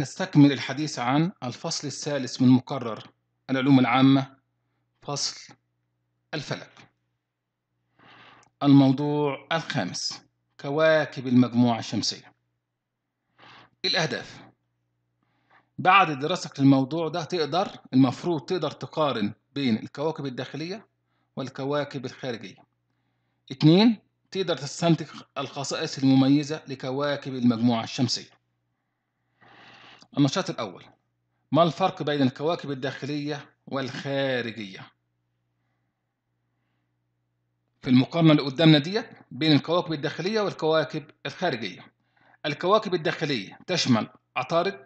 نستكمل الحديث عن الفصل الثالث من مقرر العلوم العامة فصل الفلك الموضوع الخامس كواكب المجموعة الشمسية الأهداف بعد دراستك للموضوع ده تقدر المفروض تقدر تقارن بين الكواكب الداخلية والكواكب الخارجية اتنين تقدر تستنتج الخصائص المميزة لكواكب المجموعة الشمسية النشاط الأول ما الفرق بين الكواكب الداخلية والخارجية؟ في المقارنة اللي قدامنا ديت بين الكواكب الداخلية والكواكب الخارجية الكواكب الداخلية تشمل عطارد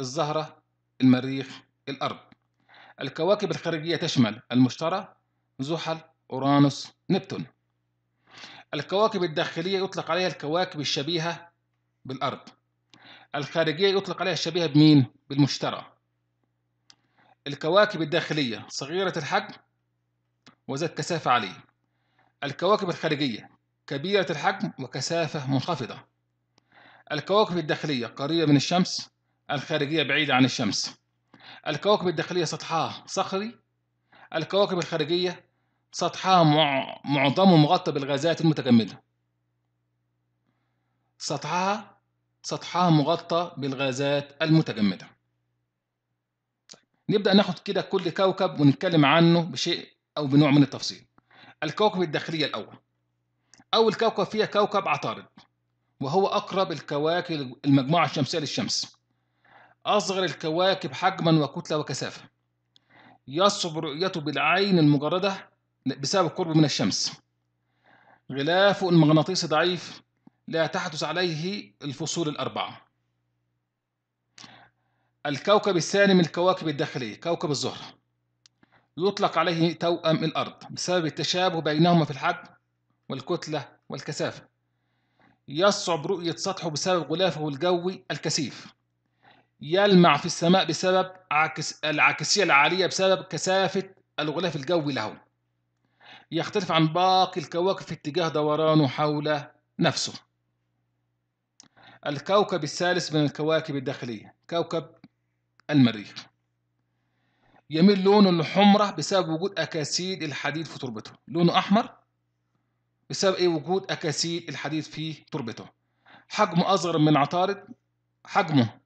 الزهرة المريخ الأرض الكواكب الخارجية تشمل المشتري زحل أورانوس نبتون الكواكب الداخلية يطلق عليها الكواكب الشبيهة بالأرض الخارجية يطلق عليها الشبيهة بمين؟ بالمشترى الكواكب الداخلية صغيرة الحجم وذات كثافة عالية الكواكب الخارجية كبيرة الحجم وكثافة منخفضة الكواكب الداخلية قريبة من الشمس الخارجية بعيدة عن الشمس الكواكب الداخلية سطحها صخري الكواكب الخارجية سطحها معظمه مغطى بالغازات المتجمدة سطحها سطحها مغطى بالغازات المتجمدة طيب، نبدأ ناخد كده كل كوكب ونتكلم عنه بشيء أو بنوع من التفصيل الكوكب الداخلية الأول أول كوكب فيها كوكب عطارد وهو أقرب الكواكب المجموعة الشمسية للشمس أصغر الكواكب حجما وكتلة وكثافة يصعب رؤيته بالعين المجردة بسبب قربه من الشمس غلافه المغناطيسي ضعيف لا تحدث عليه الفصول الأربعة الكوكب الثاني من الكواكب الداخلية كوكب الزهرة يطلق عليه توأم الأرض بسبب التشابه بينهما في الحجم والكتلة والكثافة يصعب رؤية سطحه بسبب غلافه الجوي الكثيف يلمع في السماء بسبب عكس العكسية العالية بسبب كثافة الغلاف الجوي له يختلف عن باقي الكواكب في اتجاه دورانه حول نفسه الكوكب الثالث من الكواكب الداخلية كوكب المريخ يميل لونه للحمرة بسبب وجود أكاسيد الحديد في تربته لونه أحمر بسبب إيه وجود أكاسيد الحديد في تربته حجمه أصغر من عطارد حجمه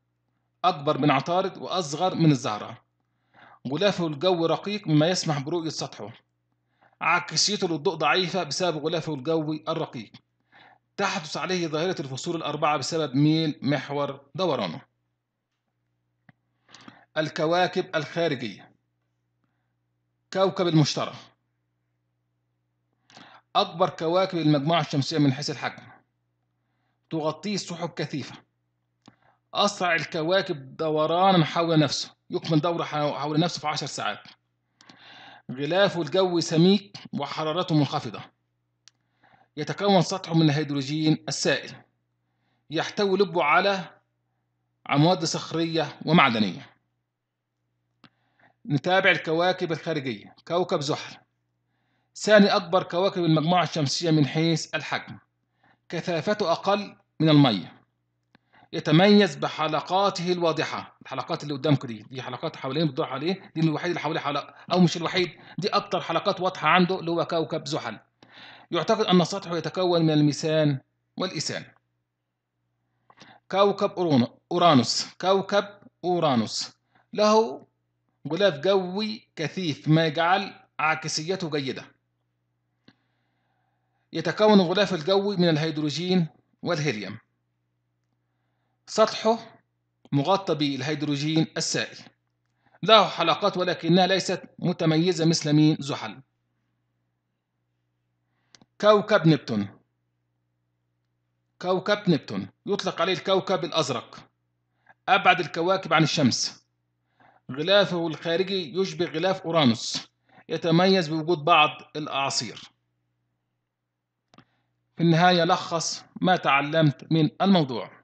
أكبر من عطارد وأصغر من الزهرة غلافه الجوي رقيق مما يسمح برؤية سطحه عكسيته للضوء ضعيفة بسبب غلافه الجوي الرقيق تحدث عليه ظاهرة الفصول الأربعة بسبب ميل محور دورانه الكواكب الخارجية كوكب المشتري أكبر كواكب المجموعة الشمسية من حيث الحجم تغطيه سحب كثيفة أسرع الكواكب دورانا حول نفسه يكمل دوره حول نفسه في عشر ساعات غلافه الجوي سميك وحرارته منخفضة يتكون سطحه من الهيدروجين السائل يحتوي لبه على مواد صخرية ومعدنية نتابع الكواكب الخارجية كوكب زحل ثاني أكبر كواكب المجموعة الشمسية من حيث الحجم كثافته أقل من المية يتميز بحلقاته الواضحة الحلقات اللي قدامكم دي دي حلقات حوالين بتدور عليه دي الوحيد اللي حواليه حلقة أو مش الوحيد دي أكتر حلقات واضحة عنده اللي هو كوكب زحل يعتقد أن السطح يتكون من الميثان والإيثان كوكب أورانوس كوكب أورانوس له غلاف جوي كثيف ما يجعل عاكسيته جيدة يتكون الغلاف الجوي من الهيدروجين والهيليوم سطحه مغطى بالهيدروجين السائل له حلقات ولكنها ليست متميزة مثل مين زحل كوكب نبتون كوكب نبتون يطلق عليه الكوكب الأزرق أبعد الكواكب عن الشمس غلافه الخارجي يشبه غلاف أورانوس يتميز بوجود بعض الأعاصير في النهاية لخص ما تعلمت من الموضوع